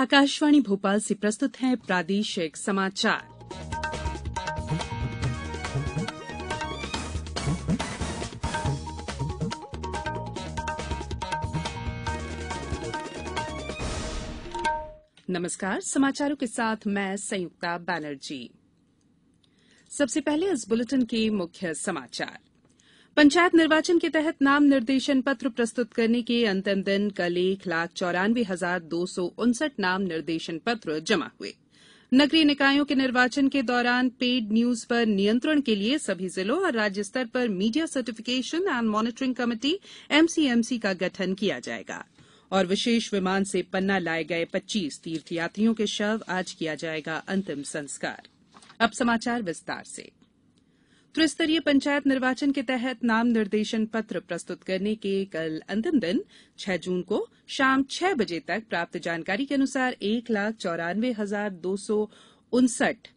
आकाशवाणी भोपाल से प्रस्तुत है प्रादेशिक समाचार नमस्कार समाचारों के साथ मैं संयुक्ता बैनर्जी सबसे पहले इस बुलेटिन के मुख्य समाचार पंचायत निर्वाचन के तहत नाम निर्देशन पत्र प्रस्तुत करने के अंतिम दिन कल एक लाख चौरानवे हजार दो सौ उनसठ नाम निर्देशन पत्र जमा हुए नगरीय निकायों के निर्वाचन के दौरान पेड न्यूज पर नियंत्रण के लिए सभी जिलों और राज्य स्तर पर media certification and monitoring committee MCMC का गठन किया जाएगा और विशेष विमान से पन्ना लाए गए पच्चीस तीर्थयात्रियों के शव आज किया जाएगा अंतिम संस्कार त्रिस्तरीय पंचायत निर्वाचन के तहत नाम निर्देशन पत्र प्रस्तुत करने के कल अंतिम दिन छह जून को शाम छह बजे तक प्राप्त जानकारी के अनुसार एक लाख चौरानवे हजार दो सौ उनसठ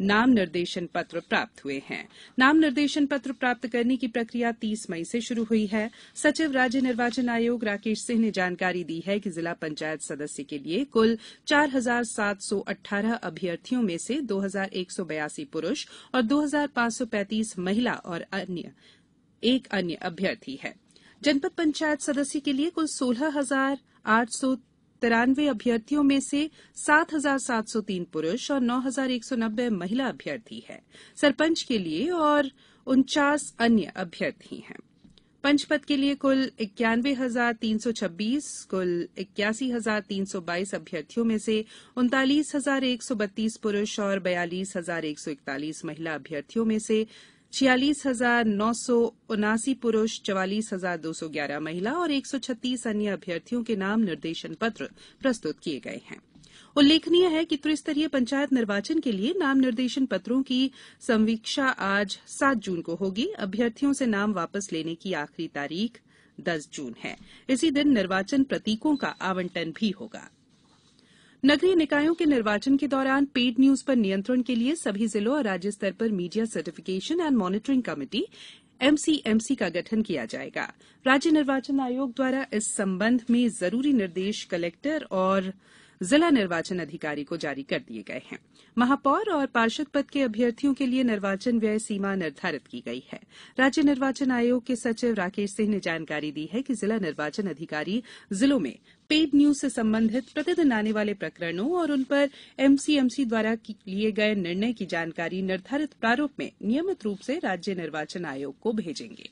नाम निर्देशन पत्र प्राप्त हुए हैं नाम निर्देशन पत्र प्राप्त करने की प्रक्रिया तीस मई से शुरू हुई है सचिव राज्य निर्वाचन आयोग राकेश सिंह ने जानकारी दी है कि जिला पंचायत सदस्य के लिए कुल चार हजार सात सौ अभ्यर्थियों में से दो हजार एक सौ बयासी पुरूष और दो हजार पांच सौ पैंतीस महिला और एक अन्य अभ्यर्थी है जनपद पंचायत सदस्य के लिए कुल सोलह हजार आठ सौ तिरानवे अभ्यर्थियों में से सात हजार सात सौ तीन पुरूष और नौ हजार एक सौ नब्बे महिला अभ्यर्थी हैं सरपंच के लिए और उनचास अन्य अभ्यर्थी हैं पंच पद के लिए कुल इक्यानवे हजार तीन सौ छब्बीस कुल इक्यासी हजार तीन सौ बाईस अभ्यर्थियों में से उनतालीस हजार एक सौ बत्तीस पुरूष और बयालीस हजार एक सौ इकतालीस महिला अभ्यर्थियों में से छियालीस हजार नौ सौ उनासी पुरूष चवालीस हजार दो सौ ग्यारह महिला और एक सौ छत्तीस अन्य अभ्यर्थियों के नाम निर्देशन पत्र प्रस्तुत किये गये हैं उल्लेखनीय है कि त्रिस्तरीय पंचायत निर्वाचन के लिए नाम निर्देशन पत्रों की समीक्षा आज सात जून को होगी अभ्यर्थियों से नाम वापस लेने की आखिरी तारीख दस जून है इसी दिन निर्वाचन प्रतीकों का आवंटन भी होगा नगरीय निकायों के निर्वाचन के दौरान पेड न्यूज पर नियंत्रण के लिए सभी जिलों और राज्य स्तर पर media certification and monitoring committee MCMC का गठन किया जाएगा राज्य निर्वाचन आयोग द्वारा इस संबंध में जरूरी निर्देश कलेक्टर और जिला निर्वाचन अधिकारी को जारी कर दिये गये हैं महापौर और पार्षद पद के अभ्यर्थियों के लिए निर्वाचन व्यय सीमा निर्धारित की गई है राज्य निर्वाचन आयोग के सचिव राकेश सिंह ने जानकारी दी है कि जिला निर्वाचन अधिकारी जिलों में पेड न्यूज से संबंधित प्रतिदिन आने वाले प्रकरणों और उन पर एमसीएमसी द्वारा लिए गए निर्णय की जानकारी निर्धारित प्रारूप में नियमित रूप से राज्य निर्वाचन आयोग को भेजेंगे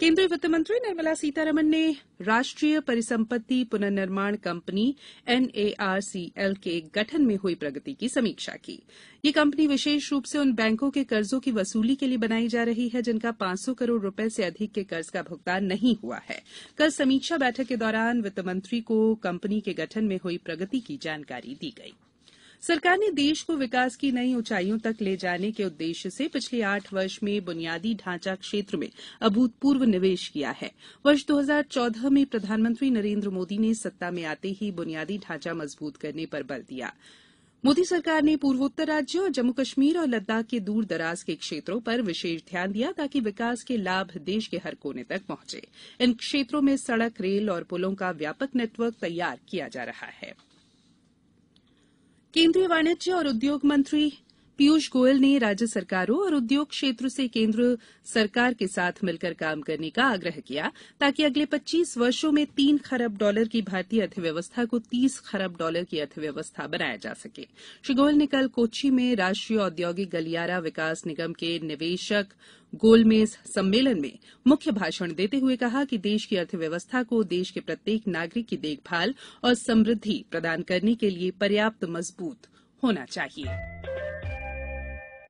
केन्द्रीय वित्त मंत्री निर्मला सीतारमन ने राष्ट्रीय परिसंपत्ति पुनर्निर्माण कंपनी एनएआरसीएल के गठन में हुई प्रगति की समीक्षा की यह कंपनी विशेष रूप से उन बैंकों के कर्जों की वसूली के लिए बनाई जा रही है जिनका पांच सौ करोड़ रुपए से अधिक के कर्ज का भुगतान नहीं हुआ है कल समीक्षा बैठक के दौरान वित्त मंत्री को कंपनी के गठन में हुई प्रगति की जानकारी दी गयी सरकार ने देश को विकास की नई ऊंचाइयों तक ले जाने के उद्देश्य से पिछले आठ वर्ष में बुनियादी ढांचा क्षेत्र में अभूतपूर्व निवेश किया है वर्ष दो हजार चौदह में प्रधानमंत्री नरेन्द्र मोदी ने सत्ता में आते ही बुनियादी ढांचा मजबूत करने पर बल दिया मोदी सरकार ने पूर्वोत्तर राज्यों और जम्मू कश्मीर और लद्दाख के दूर दराज के क्षेत्रों पर विशेष ध्यान दिया ताकि विकास के लाभ देश के हर कोने तक पहुंचे इन क्षेत्रों में सड़क रेल और पुलों का व्यापक नेटवर्क तैयार किया जा रहा है केन्द्रीय वाणिज्य और उद्योग मंत्री पीयूष गोयल ने राज्य सरकारों और उद्योग क्षेत्र से केन्द्र सरकार के साथ मिलकर काम करने का आग्रह किया ताकि अगले पच्चीस वर्षों में तीन खरब डॉलर की भारतीय अर्थव्यवस्था को तीस खरब डॉलर की अर्थव्यवस्था बनाया जा सके श्री गोयल ने कल कोची में राष्ट्रीय औद्योगिक गलियारा विकास निगम के निवेशक गोलमेज सम्मेलन में मुख्य भाषण देते हुए कहा कि देश की अर्थव्यवस्था को देश के प्रत्येक नागरिक की देखभाल और समृद्धि प्रदान करने के लिए पर्याप्त मजबूत होना चाहिए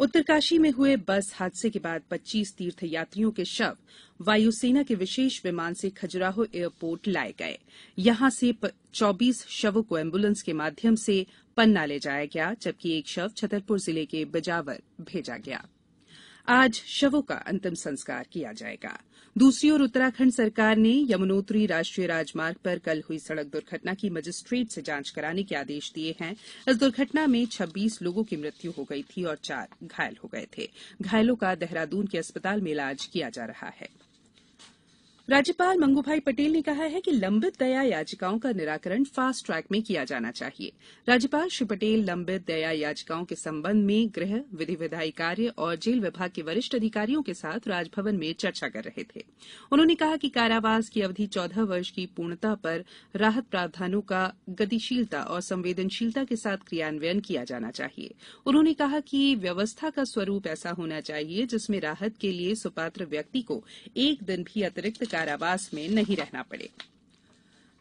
उत्तरकाशी में हुए बस हादसे के बाद पच्चीस तीर्थयात्रियों के शव वायुसेना के विशेष विमान से खजुराहो एयरपोर्ट लाए गए यहां से चौबीस शवों को एम्बुलेंस के माध्यम से पन्ना ले जाया गया जबकि एक शव छतरपुर जिले के बजावर भेजा गया है आज शवों का अंतिम संस्कार किया जाएगा दूसरी ओर उत्तराखंड सरकार ने यमुनोत्री राष्ट्रीय राजमार्ग पर कल हुई सड़क दुर्घटना की मजिस्ट्रेट से जांच कराने के आदेश दिए हैं इस दुर्घटना में छब्बीस लोगों की मृत्यु हो गई थी और चार घायल हो गए थे घायलों का देहरादून के अस्पताल में इलाज किया जा रहा है राज्यपाल मंगूभाई पटेल ने कहा है कि लंबित दया याचिकाओं का निराकरण फास्ट ट्रैक में किया जाना चाहिए राज्यपाल श्री पटेल लंबित दया याचिकाओं के संबंध में गृह विधि विधायी कार्य और जेल विभाग के वरिष्ठ अधिकारियों के साथ राजभवन में चर्चा कर रहे थे उन्होंने कहा कि कारावास की अवधि चौदह वर्ष की पूर्णता पर राहत प्रावधानों का गतिशीलता और संवेदनशीलता के साथ क्रियान्वयन किया जाना चाहिए उन्होंने कहा कि व्यवस्था का स्वरूप ऐसा होना चाहिए जिसमें राहत के लिए सुपात्र व्यक्ति को एक दिन भी अतिरिक्त कारावास में नहीं रहना पड़े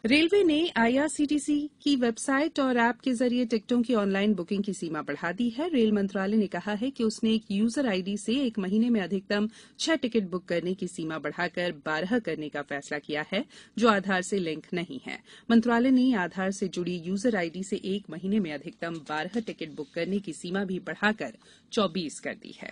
रेलवे ने आईआरसीटीसी की वेबसाइट और ऐप के जरिए टिकटों की ऑनलाइन बुकिंग की सीमा बढ़ा दी है रेल मंत्रालय ने कहा है कि उसने एक यूजर आईडी से एक महीने में अधिकतम छह टिकट बुक करने की सीमा बढ़ाकर बारह करने का फैसला किया है जो आधार से लिंक नहीं है मंत्रालय ने आधार से जुड़ी यूजर आईडी से एक महीने में अधिकतम बारह टिकट बुक करने की सीमा भी बढ़ाकर चौबीस कर दी है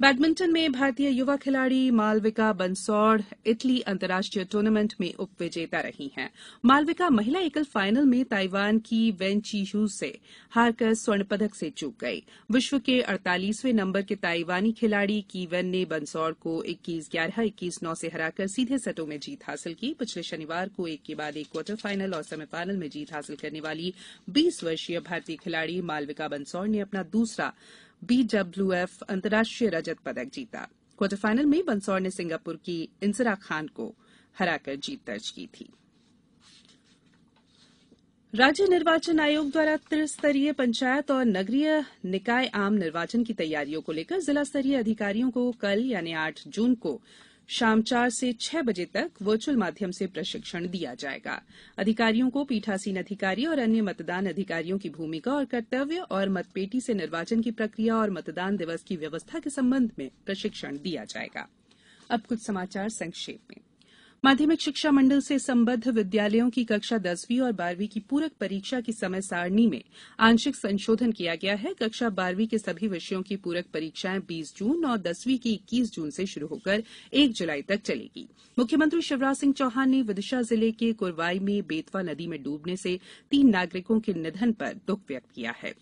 बैडमिंटन में भारतीय युवा खिलाड़ी मालविका बंसौड़ इटली अंतर्राष्ट्रीय टूर्नामेंट में उप विजेता रही हैं मालविका महिला एकल फाइनल में ताइवान की वेन ची से हारकर स्वर्ण पदक से चूक गई विश्व के अड़तालीसवें नंबर के ताइवानी खिलाड़ी कीवेन ने बंसौड़ को इक्कीस ग्यारह इक्कीस नौ से हराकर सीधे सेटों में जीत हासिल की पिछले शनिवार को एक के बाद एक क्वार्टर फाइनल और सेमीफाइनल में जीत हासिल करने वाली बीस वर्षीय भारतीय खिलाड़ी मालविका बंसौड़ ने अपना दूसरा बीडब्ल्यूएफ अंतर्राष्ट्रीय रजत पदक जीता क्वार्टर फाइनल में बंसौर ने सिंगापुर की इंसरा खान को हराकर जीत दर्ज की थी राज्य निर्वाचन आयोग द्वारा त्रिस्तरीय पंचायत और नगरीय निकाय आम निर्वाचन की तैयारियों को लेकर जिला स्तरीय अधिकारियों को कल यानी आठ जून को शाम चार से छह बजे तक वर्चुअल माध्यम से प्रशिक्षण दिया जाएगा अधिकारियों को पीठासीन अधिकारी और अन्य मतदान अधिकारियों की भूमिका और कर्तव्य और मतपेटी से निर्वाचन की प्रक्रिया और मतदान दिवस की व्यवस्था के संबंध में प्रशिक्षण दिया जाएगा माध्यमिक शिक्षा मंडल से संबद्ध विद्यालयों की कक्षा दसवीं और बारहवीं की पूरक परीक्षा की समय सारणी में आंशिक संशोधन किया गया है कक्षा बारहवीं के सभी विषयों की पूरक परीक्षाएं बीस जून और दसवीं की इक्कीस जून से शुरू होकर एक जुलाई तक चलेगी मुख्यमंत्री शिवराज सिंह चौहान ने विदिशा जिले के कुरवाई में बेतवा नदी में डूबने से तीन नागरिकों के निधन पर दुख व्यक्त किया है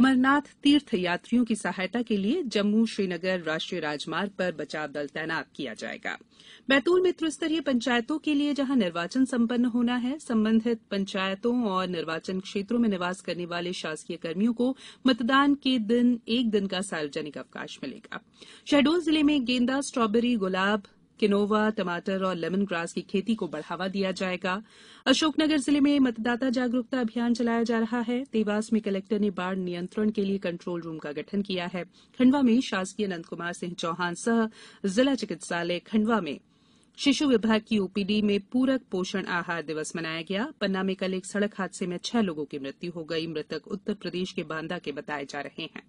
अमरनाथ तीर्थ यात्रियों की सहायता के लिए जम्मू श्रीनगर राष्ट्रीय राजमार्ग पर बचाव दल तैनात किया जाएगा बैतूल में त्रिस्तरीय पंचायत पंचायतों के लिए जहां निर्वाचन संपन्न होना है संबंधित पंचायतों और निर्वाचन क्षेत्रों में निवास करने वाले शासकीय कर्मियों को मतदान के दिन एक दिन का सार्वजनिक अवकाश मिलेगा शहडोल जिले में गेंदा स्ट्राबेरी गुलाब किनोवा टमाटर और लेमन ग्रास की खेती को बढ़ावा दिया जाएगा अशोकनगर जिले में मतदाता जागरूकता अभियान चलाया जा रहा है देवास में कलेक्टर ने बाढ़ नियंत्रण के लिए कंट्रोल रूम का गठन किया है खंडवा में शासकीय नंदकुमार सिंह चौहान सह जिला चिकित्सालय खंडवा में शिशु विभाग की ओपीडी में पूरक पोषण आहार दिवस मनाया गया पन्ना में कल एक सड़क हादसे में छह लोगों की मृत्यु हो गई मृतक उत्तर प्रदेश के बांदा के बताए जा रहे हैं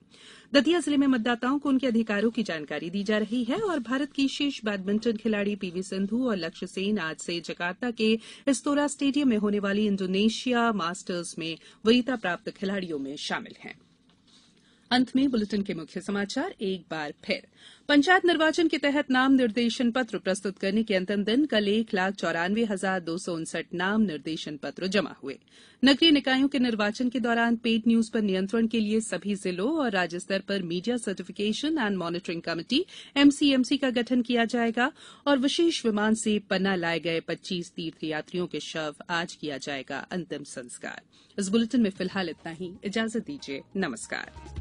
दतिया जिले में मतदाताओं को उनके अधिकारों की जानकारी दी जा रही है और भारत की शीर्ष बैडमिंटन खिलाड़ी पीवी सिंधु और लक्ष्य सेन आज से जकार्ता के इस्तोरा स्टेडियम में होने वाली इंडोनेशिया मास्टर्स में वरीता प्राप्त खिलाड़ियों में शामिल हैं अंत में बुलेटिन के मुख्य समाचार एक बार फिर पंचायत निर्वाचन के तहत नाम निर्देशन पत्र प्रस्तुत करने के अंतिम दिन कल एक लाख चौरानवे हजार दो सौ उनसठ नाम निर्देशन पत्र जमा हुए नगरीय निकायों के निर्वाचन के दौरान पेड न्यूज पर नियंत्रण के लिए सभी जिलों और राज्य स्तर पर media certification and monitoring committee MCMC का गठन किया जाएगा और विशेष विमान से पन्ना लाए गए पच्चीस तीर्थयात्रियों के शव आज किया जाएगा अंतिम संस्कार इस बुलेटिन में फिलहाल इतना ही इजाजत दीजिए नमस्कार